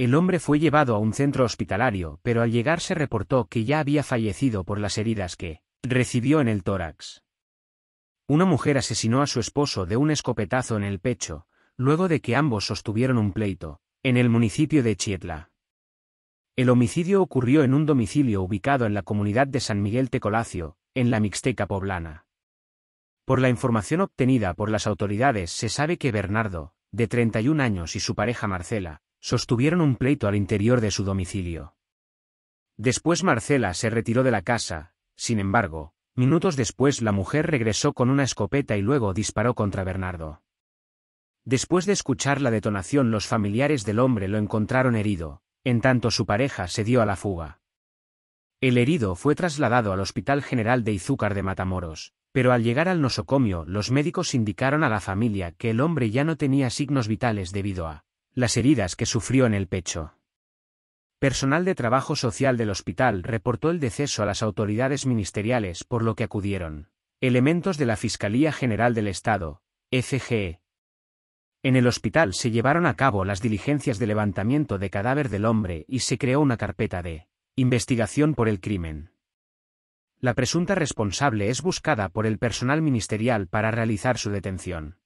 El hombre fue llevado a un centro hospitalario, pero al llegar se reportó que ya había fallecido por las heridas que recibió en el tórax. Una mujer asesinó a su esposo de un escopetazo en el pecho, luego de que ambos sostuvieron un pleito, en el municipio de Chietla. El homicidio ocurrió en un domicilio ubicado en la comunidad de San Miguel Tecolacio, en la Mixteca poblana. Por la información obtenida por las autoridades se sabe que Bernardo, de 31 años y su pareja Marcela, Sostuvieron un pleito al interior de su domicilio. Después Marcela se retiró de la casa, sin embargo, minutos después la mujer regresó con una escopeta y luego disparó contra Bernardo. Después de escuchar la detonación los familiares del hombre lo encontraron herido, en tanto su pareja se dio a la fuga. El herido fue trasladado al Hospital General de Izúcar de Matamoros, pero al llegar al nosocomio los médicos indicaron a la familia que el hombre ya no tenía signos vitales debido a las heridas que sufrió en el pecho. Personal de trabajo social del hospital reportó el deceso a las autoridades ministeriales por lo que acudieron. Elementos de la Fiscalía General del Estado, FGE. En el hospital se llevaron a cabo las diligencias de levantamiento de cadáver del hombre y se creó una carpeta de investigación por el crimen. La presunta responsable es buscada por el personal ministerial para realizar su detención.